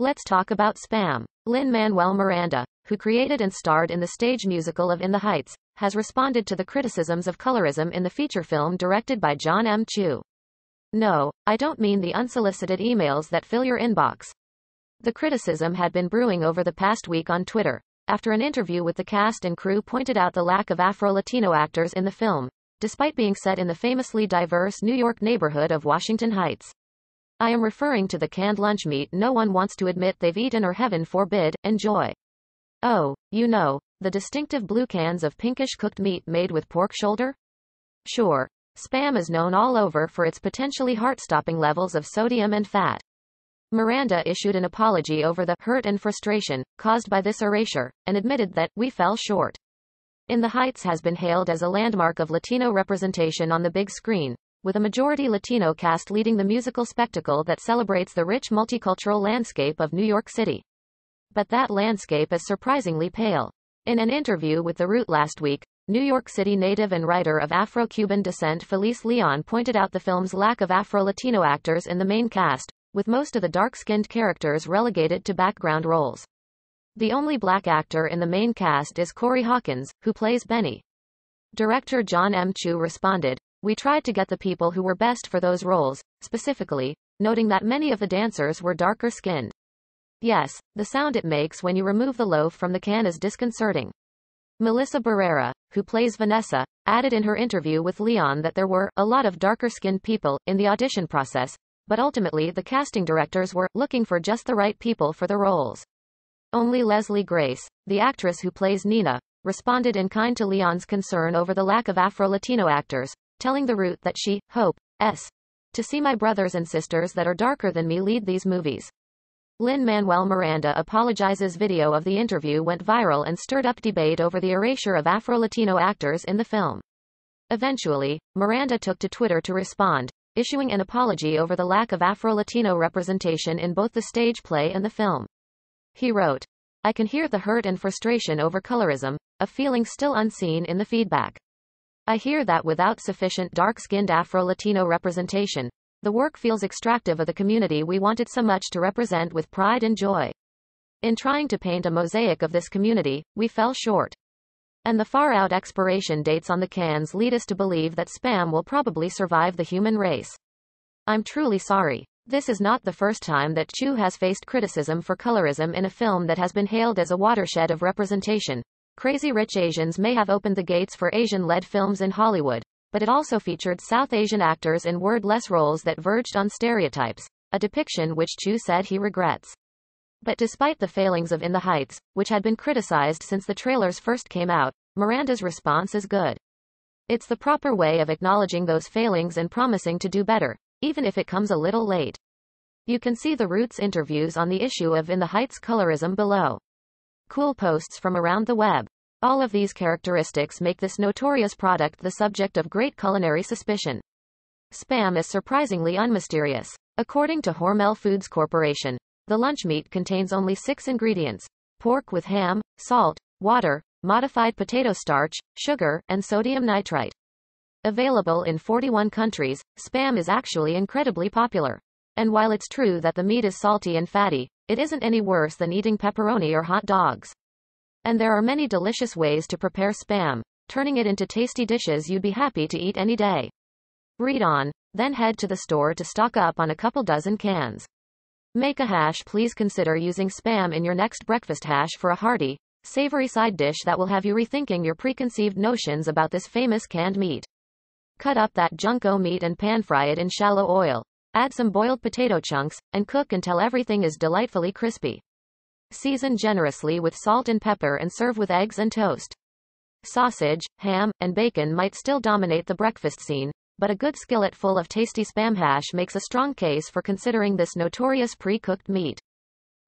Let's talk about spam. Lin Manuel Miranda, who created and starred in the stage musical of In the Heights, has responded to the criticisms of colorism in the feature film directed by John M. Chu. No, I don't mean the unsolicited emails that fill your inbox. The criticism had been brewing over the past week on Twitter, after an interview with the cast and crew pointed out the lack of Afro Latino actors in the film, despite being set in the famously diverse New York neighborhood of Washington Heights. I am referring to the canned lunch meat no one wants to admit they've eaten or heaven forbid, enjoy. Oh, you know, the distinctive blue cans of pinkish cooked meat made with pork shoulder? Sure. Spam is known all over for its potentially heart-stopping levels of sodium and fat. Miranda issued an apology over the hurt and frustration caused by this erasure, and admitted that we fell short. In the Heights has been hailed as a landmark of Latino representation on the big screen, with a majority Latino cast leading the musical spectacle that celebrates the rich multicultural landscape of New York City. But that landscape is surprisingly pale. In an interview with The Root last week, New York City native and writer of Afro-Cuban descent Felice Leon pointed out the film's lack of Afro-Latino actors in the main cast, with most of the dark-skinned characters relegated to background roles. The only black actor in the main cast is Corey Hawkins, who plays Benny. Director John M. Chu responded, we tried to get the people who were best for those roles, specifically, noting that many of the dancers were darker skinned. Yes, the sound it makes when you remove the loaf from the can is disconcerting. Melissa Barrera, who plays Vanessa, added in her interview with Leon that there were a lot of darker skinned people in the audition process, but ultimately the casting directors were looking for just the right people for the roles. Only Leslie Grace, the actress who plays Nina, responded in kind to Leon's concern over the lack of Afro Latino actors, telling the root that she, Hope, S. To see my brothers and sisters that are darker than me lead these movies. Lynn Manuel Miranda apologizes. Video of the interview went viral and stirred up debate over the erasure of Afro Latino actors in the film. Eventually, Miranda took to Twitter to respond, issuing an apology over the lack of Afro Latino representation in both the stage play and the film. He wrote, I can hear the hurt and frustration over colorism, a feeling still unseen in the feedback. I hear that without sufficient dark skinned Afro Latino representation, the work feels extractive of the community we wanted so much to represent with pride and joy. In trying to paint a mosaic of this community, we fell short. And the far out expiration dates on the cans lead us to believe that spam will probably survive the human race. I'm truly sorry. This is not the first time that Chu has faced criticism for colorism in a film that has been hailed as a watershed of representation, Crazy Rich Asians may have opened the gates for Asian-led films in Hollywood, but it also featured South Asian actors in wordless roles that verged on stereotypes, a depiction which Chu said he regrets. But despite the failings of In the Heights, which had been criticized since the trailers first came out, Miranda's response is good. It's the proper way of acknowledging those failings and promising to do better, even if it comes a little late. You can see the Roots interviews on the issue of In the Heights colorism below cool posts from around the web. All of these characteristics make this notorious product the subject of great culinary suspicion. Spam is surprisingly unmysterious. According to Hormel Foods Corporation, the lunch meat contains only six ingredients pork with ham, salt, water, modified potato starch, sugar, and sodium nitrite. Available in 41 countries, spam is actually incredibly popular. And while it's true that the meat is salty and fatty, it isn't any worse than eating pepperoni or hot dogs. And there are many delicious ways to prepare spam, turning it into tasty dishes you'd be happy to eat any day. Read on, then head to the store to stock up on a couple dozen cans. Make a hash please consider using spam in your next breakfast hash for a hearty, savory side dish that will have you rethinking your preconceived notions about this famous canned meat. Cut up that junko meat and pan fry it in shallow oil. Add some boiled potato chunks, and cook until everything is delightfully crispy. Season generously with salt and pepper and serve with eggs and toast. Sausage, ham, and bacon might still dominate the breakfast scene, but a good skillet full of tasty spam hash makes a strong case for considering this notorious pre-cooked meat.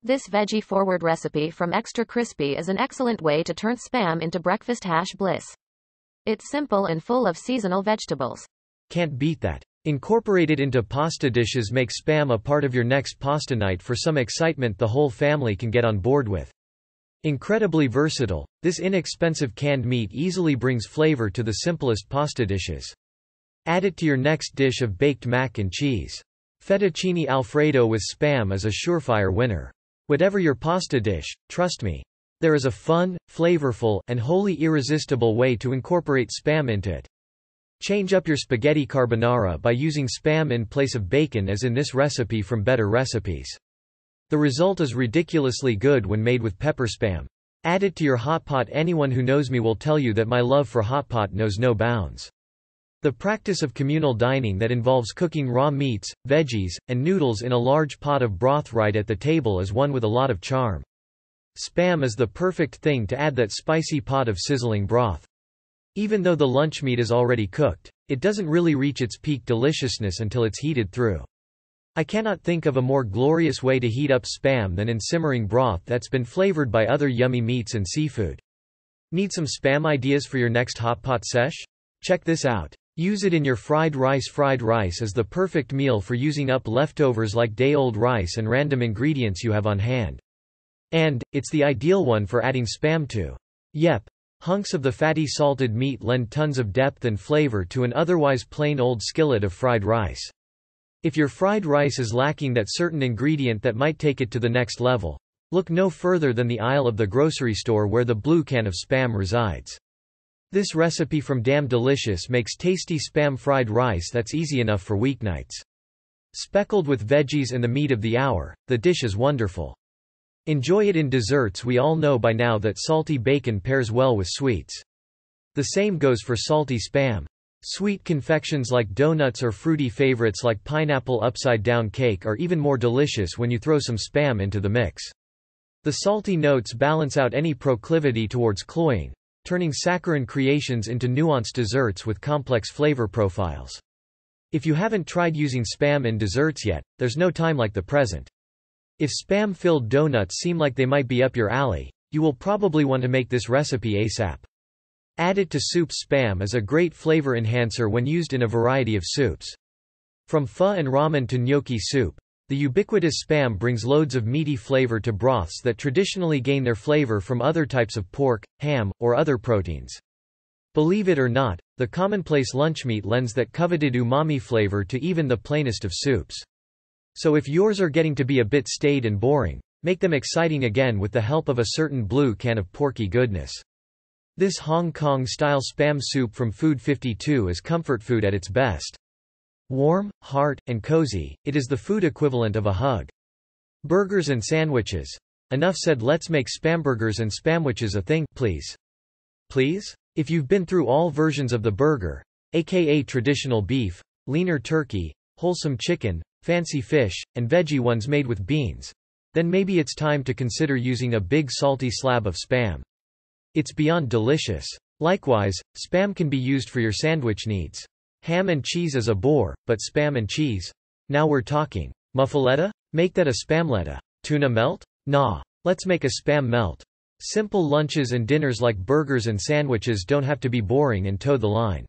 This veggie-forward recipe from Extra Crispy is an excellent way to turn spam into breakfast hash bliss. It's simple and full of seasonal vegetables. Can't beat that. Incorporated into pasta dishes make spam a part of your next pasta night for some excitement the whole family can get on board with. Incredibly versatile, this inexpensive canned meat easily brings flavor to the simplest pasta dishes. Add it to your next dish of baked mac and cheese. Fettuccine Alfredo with Spam is a surefire winner. Whatever your pasta dish, trust me. There is a fun, flavorful, and wholly irresistible way to incorporate Spam into it. Change up your spaghetti carbonara by using spam in place of bacon as in this recipe from Better Recipes. The result is ridiculously good when made with pepper spam. Add it to your hot pot. Anyone who knows me will tell you that my love for hot pot knows no bounds. The practice of communal dining that involves cooking raw meats, veggies, and noodles in a large pot of broth right at the table is one with a lot of charm. Spam is the perfect thing to add that spicy pot of sizzling broth. Even though the lunch meat is already cooked, it doesn't really reach its peak deliciousness until it's heated through. I cannot think of a more glorious way to heat up spam than in simmering broth that's been flavored by other yummy meats and seafood. Need some spam ideas for your next hot pot sesh? Check this out. Use it in your fried rice. Fried rice is the perfect meal for using up leftovers like day old rice and random ingredients you have on hand. And, it's the ideal one for adding spam to. Yep, Hunks of the fatty salted meat lend tons of depth and flavor to an otherwise plain old skillet of fried rice. If your fried rice is lacking that certain ingredient that might take it to the next level, look no further than the aisle of the grocery store where the blue can of Spam resides. This recipe from Damn Delicious makes tasty Spam fried rice that's easy enough for weeknights. Speckled with veggies and the meat of the hour, the dish is wonderful. Enjoy it in desserts we all know by now that salty bacon pairs well with sweets. The same goes for salty spam. Sweet confections like donuts or fruity favorites like pineapple upside-down cake are even more delicious when you throw some spam into the mix. The salty notes balance out any proclivity towards cloying, turning saccharine creations into nuanced desserts with complex flavor profiles. If you haven't tried using spam in desserts yet, there's no time like the present. If spam-filled donuts seem like they might be up your alley, you will probably want to make this recipe ASAP. Added to soup spam is a great flavor enhancer when used in a variety of soups. From pho and ramen to gnocchi soup, the ubiquitous spam brings loads of meaty flavor to broths that traditionally gain their flavor from other types of pork, ham, or other proteins. Believe it or not, the commonplace lunch meat lends that coveted umami flavor to even the plainest of soups. So if yours are getting to be a bit staid and boring, make them exciting again with the help of a certain blue can of porky goodness. This Hong Kong-style spam soup from Food 52 is comfort food at its best. Warm, heart, and cozy, it is the food equivalent of a hug. Burgers and sandwiches. Enough said let's make spamburgers and spamwiches a thing, please. Please? If you've been through all versions of the burger, aka traditional beef, leaner turkey, wholesome chicken, fancy fish, and veggie ones made with beans. Then maybe it's time to consider using a big salty slab of Spam. It's beyond delicious. Likewise, Spam can be used for your sandwich needs. Ham and cheese is a bore, but Spam and cheese? Now we're talking. Muffaletta? Make that a Spamletta. Tuna melt? Nah. Let's make a Spam melt. Simple lunches and dinners like burgers and sandwiches don't have to be boring and toe the line.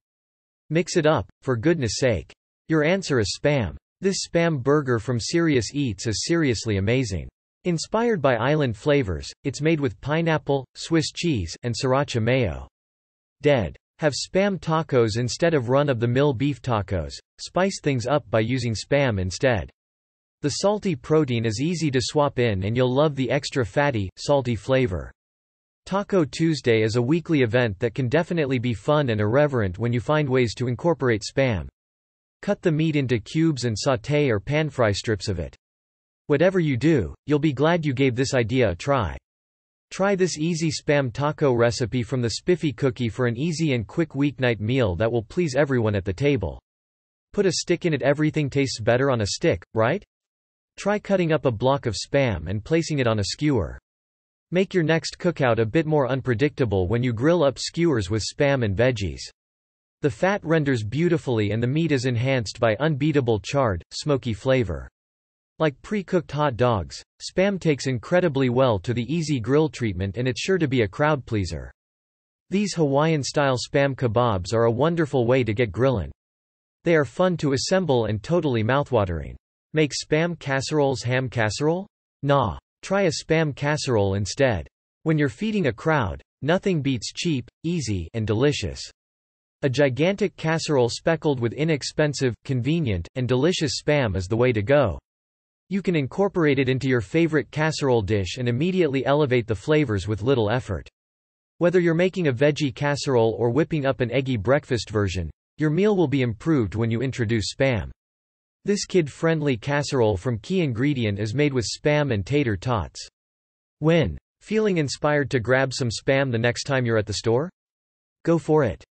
Mix it up, for goodness sake. Your answer is spam. This spam burger from Serious Eats is seriously amazing. Inspired by island flavors, it's made with pineapple, Swiss cheese, and sriracha mayo. Dead. Have spam tacos instead of run-of-the-mill beef tacos. Spice things up by using spam instead. The salty protein is easy to swap in and you'll love the extra fatty, salty flavor. Taco Tuesday is a weekly event that can definitely be fun and irreverent when you find ways to incorporate spam. Cut the meat into cubes and sauté or pan-fry strips of it. Whatever you do, you'll be glad you gave this idea a try. Try this easy spam taco recipe from the Spiffy Cookie for an easy and quick weeknight meal that will please everyone at the table. Put a stick in it everything tastes better on a stick, right? Try cutting up a block of spam and placing it on a skewer. Make your next cookout a bit more unpredictable when you grill up skewers with spam and veggies. The fat renders beautifully and the meat is enhanced by unbeatable charred, smoky flavor. Like pre-cooked hot dogs, Spam takes incredibly well to the easy grill treatment and it's sure to be a crowd pleaser. These Hawaiian-style Spam kebabs are a wonderful way to get grillin'. They are fun to assemble and totally mouthwatering. Make Spam casseroles ham casserole? Nah. Try a Spam casserole instead. When you're feeding a crowd, nothing beats cheap, easy, and delicious. A gigantic casserole speckled with inexpensive, convenient, and delicious spam is the way to go. You can incorporate it into your favorite casserole dish and immediately elevate the flavors with little effort. Whether you're making a veggie casserole or whipping up an eggy breakfast version, your meal will be improved when you introduce Spam. This kid-friendly casserole from Key Ingredient is made with Spam and tater tots. When feeling inspired to grab some Spam the next time you're at the store? Go for it.